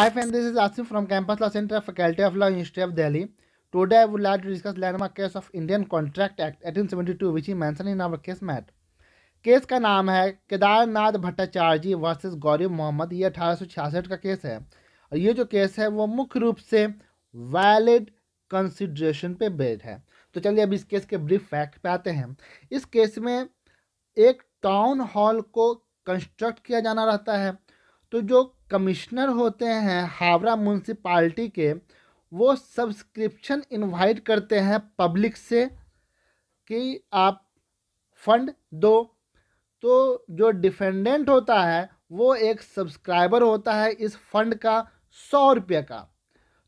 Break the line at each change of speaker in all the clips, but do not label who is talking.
I fan this is Asim from campus law centre faculty of law university of Delhi today I would like to discuss landmark case of Indian contract act eighteen seventy two which is mentioned in our case मैट case का नाम है Kedarnath Bhattacharya ji versus Gaurav Mohammad ये अठारह सौ छियासठ का case है और ये जो केस है वो मुख्य रूप से वैलिड कंसिड्रेशन पे बेस्ड है तो चलिए अब इस केस के ब्रीफ फैक्ट पे आते हैं इस केस में एक टाउन हॉल को कंस्ट्रक्ट किया जाना रहता है तो जो कमिश्नर होते हैं हावड़ा म्यूनसिपाल्टी के वो सब्सक्रिप्शन इनवाइट करते हैं पब्लिक से कि आप फंड दो तो जो डिफेंडेंट होता है वो एक सब्सक्राइबर होता है इस फंड का सौ रुपये का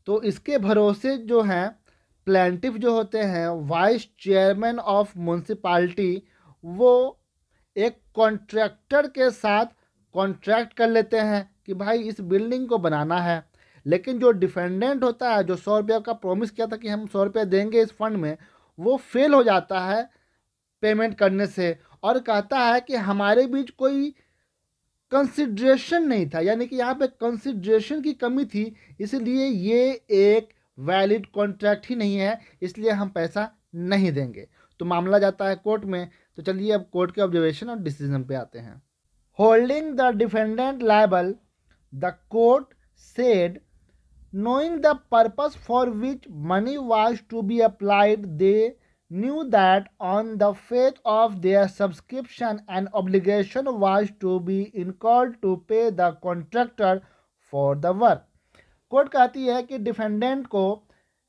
तो इसके भरोसे जो हैं प्लेंटिव जो होते हैं वाइस चेयरमैन ऑफ म्यूनसिपाल्टी वो एक कॉन्ट्रैक्टर के साथ कॉन्ट्रैक्ट कर लेते हैं कि भाई इस बिल्डिंग को बनाना है लेकिन जो डिफेंडेंट होता है जो सौ रुपये का प्रॉमिस किया था कि हम सौ रुपये देंगे इस फंड में वो फेल हो जाता है पेमेंट करने से और कहता है कि हमारे बीच कोई कंसिड्रेशन नहीं था यानी कि यहाँ पे कंसिड्रेशन की कमी थी इसलिए ये एक वैलिड कॉन्ट्रैक्ट ही नहीं है इसलिए हम पैसा नहीं देंगे तो मामला जाता है कोर्ट में तो चलिए अब कोर्ट के ऑब्जर्वेशन और डिसीजन पे आते हैं holding the defendant liable, the court said, knowing the purpose for which money was to be applied, they knew that on the faith of their subscription an obligation was to be incurred to pay the contractor for the work. Court कहती है कि defendant को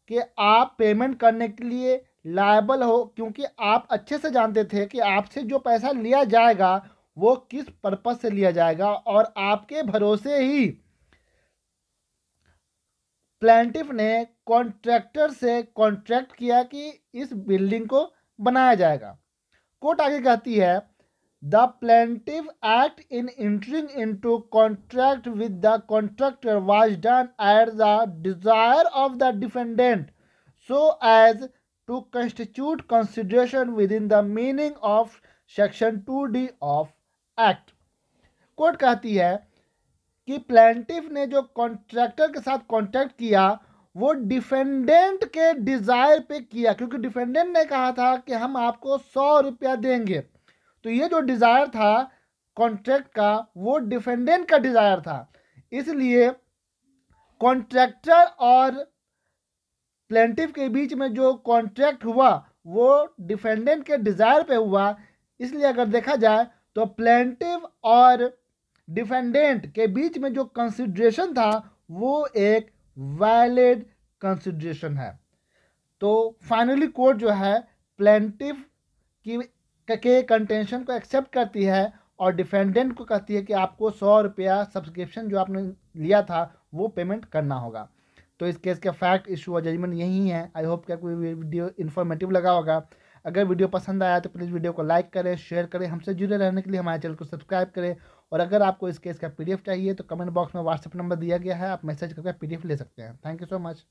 कि आप payment करने के लिए liable हो क्योंकि आप अच्छे से जानते थे कि आपसे जो पैसा लिया जाएगा वो किस पर्पज से लिया जाएगा और आपके भरोसे ही प्लेंटिफ ने कॉन्ट्रैक्टर से कॉन्ट्रैक्ट किया कि इस बिल्डिंग को बनाया जाएगा कोर्ट आगे कहती है the plaintiff act in entering into contract with the contractor was done at the desire of the defendant so as to constitute consideration within the meaning of section two D of act court कहती है कि plaintiff ने जो contractor के साथ contract किया वो defendant के डिज़ायर पे किया क्योंकि डिफेंडेंट ने कहा था कि हम आपको सौ रुपया देंगे तो ये जो डिज़ायर था कॉन्ट्रैक्ट का वो डिफेंडेंट का डिज़ायर था इसलिए कॉन्ट्रैक्टर और प्लेंटिव के बीच में जो कॉन्ट्रैक्ट हुआ वो डिफेंडेंट के डिज़ायर पे हुआ इसलिए अगर देखा जाए तो प्लेंटिव और डिफेंडेंट के बीच में जो कंसिड्रेशन था वो एक वैलिड कंसिड्रेशन है तो फाइनली कोर्ट जो है प्लेंटिव की के कंटेंशन को एक्सेप्ट करती है और डिफेंडेंट को कहती है कि आपको सौ रुपया सब्सक्रिप्शन जो आपने लिया था वो पेमेंट करना होगा तो इस केस के फैक्ट इशू और जजमेंट यही है आई होप कि आपको वीडियो इन्फॉर्मेटिव लगा होगा अगर वीडियो पसंद आया तो प्लीज़ वीडियो को लाइक करें शेयर करें हमसे जुड़े रहने के लिए हमारे चैनल को सब्सक्राइब करें और अगर आपको इस केस का पीडीएफ चाहिए तो कमेंट बॉक्स में व्हाट्सअप नंबर दिया गया है आप मैसेज करके पीडीएफ ले सकते हैं थैंक यू सो मच